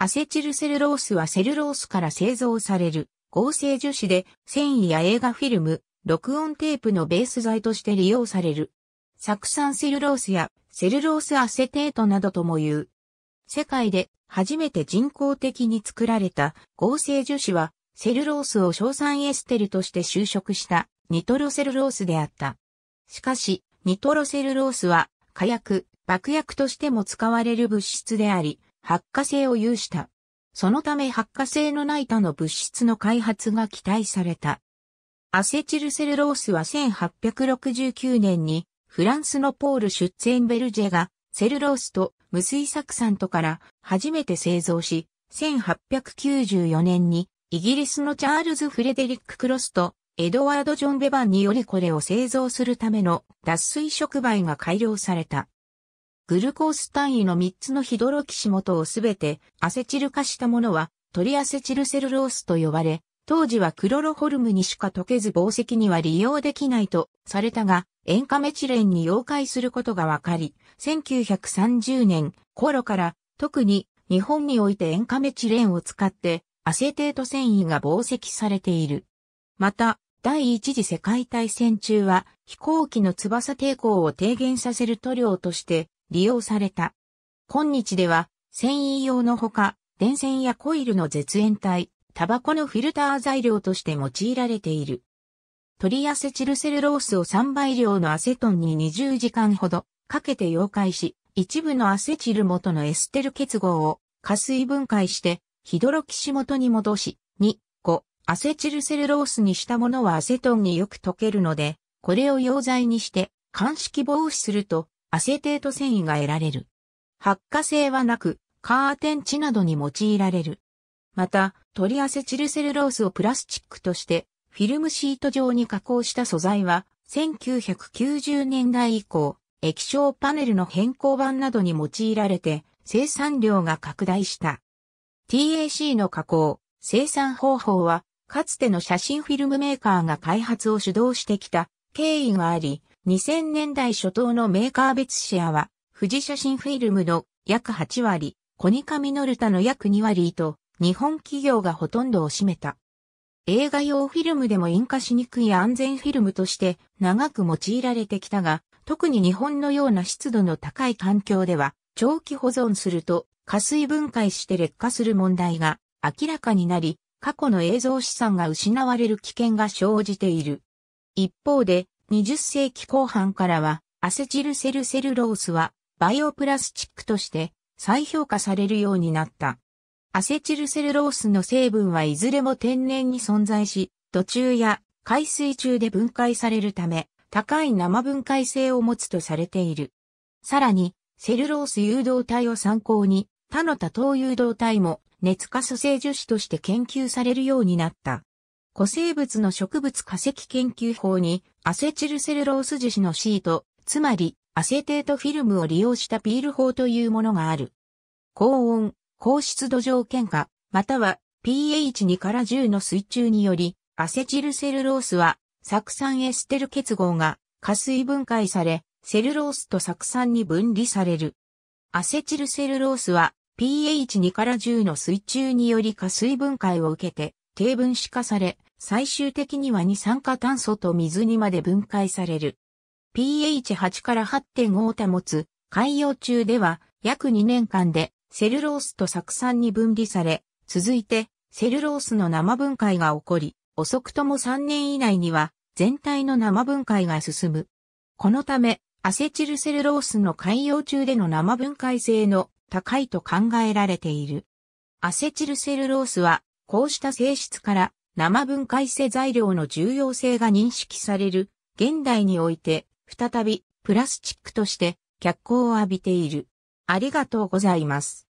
アセチルセルロースはセルロースから製造される合成樹脂で繊維や映画フィルム、録音テープのベース材として利用される。酢酸セルロースやセルロースアセテートなどとも言う。世界で初めて人工的に作られた合成樹脂はセルロースを硝酸エステルとして就職したニトロセルロースであった。しかし、ニトロセルロースは火薬、爆薬としても使われる物質であり、発火性を有した。そのため発火性のない他の物質の開発が期待された。アセチルセルロースは1869年にフランスのポール・シュッツェンベルジェがセルロースと無水酢酸とから初めて製造し、1894年にイギリスのチャールズ・フレデリック・クロスとエドワード・ジョン・ベバンによりこれを製造するための脱水触媒が改良された。グルコース単位の3つのヒドロキシ元をすべてアセチル化したものはトリアセチルセルロースと呼ばれ、当時はクロロホルムにしか溶けず紡石には利用できないとされたが、塩化メチレンに溶解することがわかり、1930年頃から特に日本において塩化メチレンを使ってアセテート繊維が紡石されている。また、第一次世界大戦中は飛行機の翼抵抗を低減させる塗料として利用された。今日では、繊維用のほか、電線やコイルの絶縁体、タバコのフィルター材料として用いられている。トリアセチルセルロースを3倍量のアセトンに20時間ほどかけて溶解し、一部のアセチル元のエステル結合を加水分解してヒドロキシ元に戻し、2、5、アセチルセルロースにしたものはアセトンによく溶けるので、これを溶剤にして、乾式防止すると、アセテート繊維が得られる。発火性はなく、カーテンチなどに用いられる。また、トリアセチルセルロースをプラスチックとして、フィルムシート状に加工した素材は、1990年代以降、液晶パネルの変更版などに用いられて、生産量が拡大した。TAC の加工、生産方法は、かつての写真フィルムメーカーが開発を主導してきた経緯があり、2000年代初頭のメーカー別シェアは、富士写真フィルムの約8割、コニカミノルタの約2割と、日本企業がほとんどを占めた。映画用フィルムでも引火しにくい安全フィルムとして長く用いられてきたが、特に日本のような湿度の高い環境では、長期保存すると、加水分解して劣化する問題が明らかになり、過去の映像資産が失われる危険が生じている。一方で、20世紀後半からは、アセチルセルセルロースは、バイオプラスチックとして再評価されるようになった。アセチルセルロースの成分はいずれも天然に存在し、土中や海水中で分解されるため、高い生分解性を持つとされている。さらに、セルロース誘導体を参考に、他の多糖誘導体も熱化塑性樹脂として研究されるようになった。古生物の植物化石研究法に、アセチルセルロース樹脂のシート、つまり、アセテートフィルムを利用したピール法というものがある。高温、高湿度条件下、または pH2 から10の水中により、アセチルセルロースは、酢酸エステル結合が、加水分解され、セルロースと酢酸に分離される。アセチルセルロースは、pH2 から10の水中により加水分解を受けて、低分子化され、最終的には二酸化炭素と水にまで分解される。pH8 から8.5を保つ海洋中では約2年間でセルロースと酢酸に分離され、続いてセルロースの生分解が起こり、遅くとも3年以内には全体の生分解が進む。このため、アセチルセルロースの海洋中での生分解性の高いと考えられている。アセチルセルロースは、こうした性質から生分解性材料の重要性が認識される、現代において、再び、プラスチックとして、脚光を浴びている。ありがとうございます。